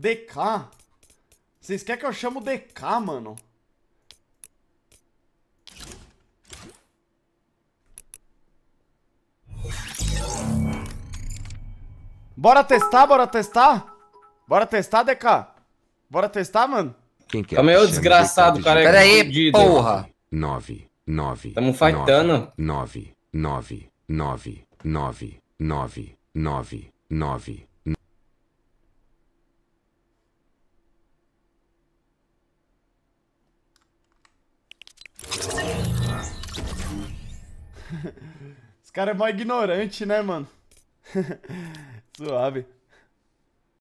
DK? Vocês querem que eu chamo DK, mano? Bora testar, bora testar? Bora testar, DK? Bora testar, mano? Quem quer? Também é o desgraçado, cara. É Pera aí, porra. 9, 9. Tamo fightando. 9, 9, 9, 9, 9, 9, 9, 9. Esse cara é mó ignorante, né, mano? Suave.